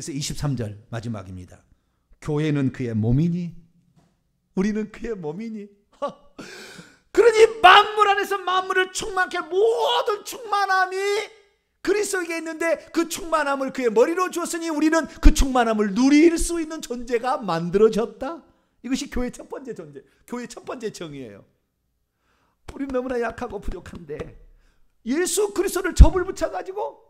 그래서 23절 마지막입니다. 교회는 그의 몸이니 우리는 그의 몸이니 그러니 만물 안에서 만물을 충만케 모든 충만함이 그리스도에게 있는데 그 충만함을 그의 머리로 주었으니 우리는 그 충만함을 누릴 수 있는 존재가 만들어졌다. 이것이 교회 첫 번째 존재, 교회 첫 번째 정의예요. 우리 너무나 약하고 부족한데 예수 그리스도를 접을 붙여 가지고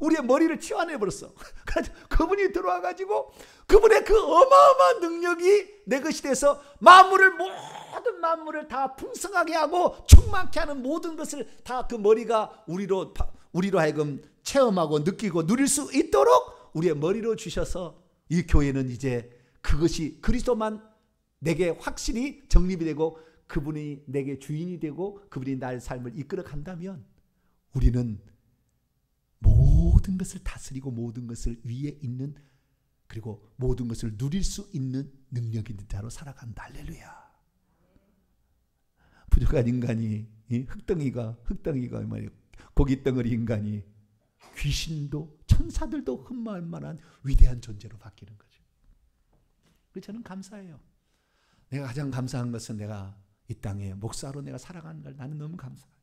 우리의 머리를 치환해 버렸어. 그분이 들어와 가지고 그분의 그 어마어마한 능력이 내 것이 돼서 만물을 모든 만물을 다 풍성하게 하고 충만케 하는 모든 것을 다 그 머리가 우리로 우리로 하여금 체험하고 느끼고 누릴 수 있도록 우리의 머리로 주셔서 이 교회는 이제 그것이 그리스도만 내게 확실히 정립이 되고 그분이 내게 주인이 되고 그분이 나의 삶을 이끌어 간다면 우리는 모든 것을 다스리고 모든 것을 위에 있는 그리고 모든 것을 누릴 수 있는 능력 있는 자로 살아간다. 할렐루야. 부족한 인간이 흑덩이가 흑덩이가 말이에 고기 덩어리 인간이 귀신도 천사들도 흠말 만한 위대한 존재로 바뀌는 거죠. 그래서 저는 감사해요. 내가 가장 감사한 것은 내가 이 땅에 목사로 내가 살아가는 걸 나는 너무 감사해요.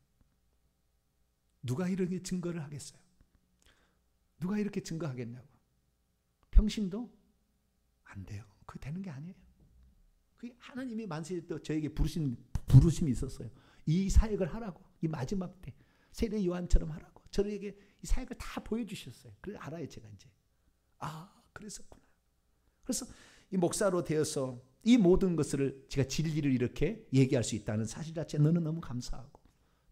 누가 이런 증거를 하겠어요? 누가 이렇게 증거하겠냐고. 평신도 안 돼요. 그 되는 게 아니에요. 그 하나님이 만세에 또 저에게 부르신 부르심이 있었어요. 이 사역을 하라고 이 마지막 때 세례 요한처럼 하라고 저에게 이 사역을 다 보여주셨어요. 그걸 알아요 제가 이제. 아 그랬었구나. 그래서 이 목사로 되어서 이 모든 것을 제가 진리를 이렇게 얘기할 수 있다는 사실 자체 너는 너무 감사하고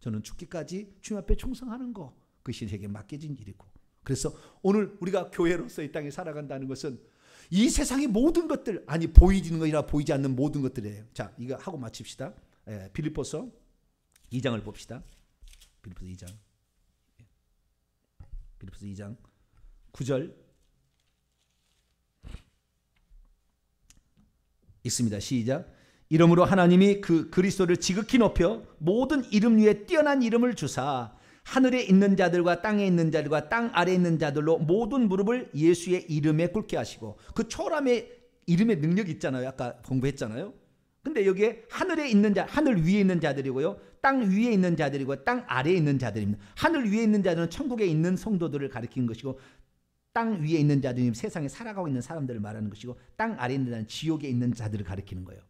저는 죽기까지 주님 앞에 충성하는 거 그것이 제게 맡겨진 일이고 그래서 오늘 우리가 교회로서 이 땅에 살아간다는 것은 이 세상의 모든 것들 아니 보이는 지것이라 보이지 않는 모든 것들이에요. 자, 이거 하고 마칩시다. 예, 빌립보서 2장을 봅시다. 빌립보서 2장. 빌립보서 2장 9절 있습니다. 시작. 이름으로 하나님이 그 그리스도를 지극히 높여 모든 이름 위에 뛰어난 이름을 주사 하늘에 있는 자들과 땅에 있는 자들과 땅 아래 에 있는 자들로 모든 무릎을 예수의 이름에 꿇게 하시고 그 초람의 이름의 능력 있잖아요. 아까 공부했잖아요. 근데 여기에 하늘에 있는 자, 하늘 위에 있는 자들이고요. 땅 위에 있는 자들이고 땅 아래에 있는 자들입니다. 하늘 위에 있는 자들은 천국에 있는 성도들을 가리키는 것이고 땅 위에 있는 자들은 세상에 살아가고 있는 사람들을 말하는 것이고 땅 아래에 있는 자들은 지옥에 있는 자들을 가리키는 거예요.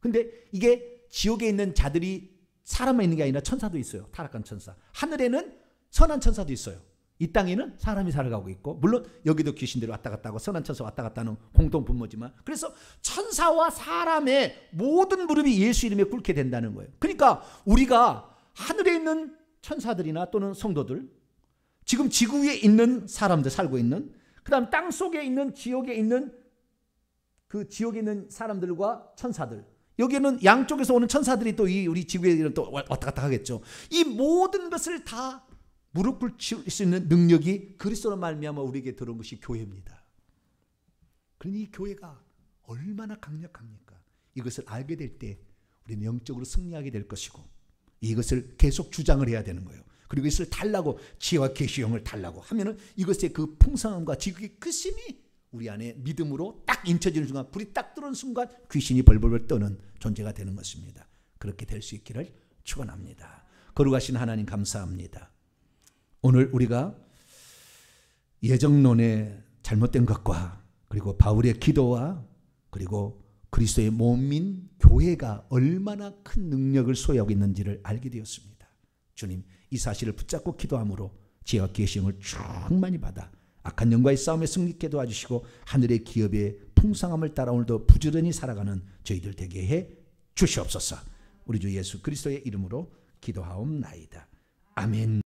근데 이게 지옥에 있는 자들이 사람만 있는 게 아니라 천사도 있어요. 타락한 천사. 하늘에는 선한 천사도 있어요. 이 땅에는 사람이 살아가고 있고 물론 여기도 귀신들이 왔다 갔다 하고 선한 천사 왔다 갔다 하는 공통 분모지만 그래서 천사와 사람의 모든 무릎이 예수 이름에 꿇게 된다는 거예요. 그러니까 우리가 하늘에 있는 천사들이나 또는 성도들 지금 지구 위에 있는 사람들 살고 있는 그다음 땅 속에 있는 지옥에 있는 그 지옥에 있는 사람들과 천사들 여기에는 양쪽에서 오는 천사들이 또 이 우리 지구에 이런 또 왔다 갔다 하겠죠. 이 모든 것을 다 무릎 꿇을 수 있는 능력이 그리스도로 말미암아 우리에게 들어온 것이 교회입니다. 그러니 이 교회가 얼마나 강력합니까? 이것을 알게 될 때 우리는 영적으로 승리하게 될 것이고 이것을 계속 주장을 해야 되는 거예요. 그리고 이것을 달라고 지혜와 계시형을 달라고 하면은 이것의 그 풍성함과 지극의 끝 심이 우리 안에 믿음으로 딱 인쳐지는 순간 불이 딱 들어온 순간 귀신이 벌벌벌 떠는 존재가 되는 것입니다. 그렇게 될 수 있기를 축원합니다. 거룩하신 하나님 감사합니다. 오늘 우리가 예정론의 잘못된 것과 그리고 바울의 기도와 그리고 그리스도의 몸인 교회가 얼마나 큰 능력을 소유하고 있는지를 알게 되었습니다. 주님, 이 사실을 붙잡고 기도함으로 지혜와 계심을 충만히 받아 악한 영과의 싸움에 승리케 도와주시고 하늘의 기업의 풍성함을 따라 오늘도 부지런히 살아가는 저희들 되게 해 주시옵소서. 우리 주 예수 그리스도의 이름으로 기도하옵나이다. 아멘.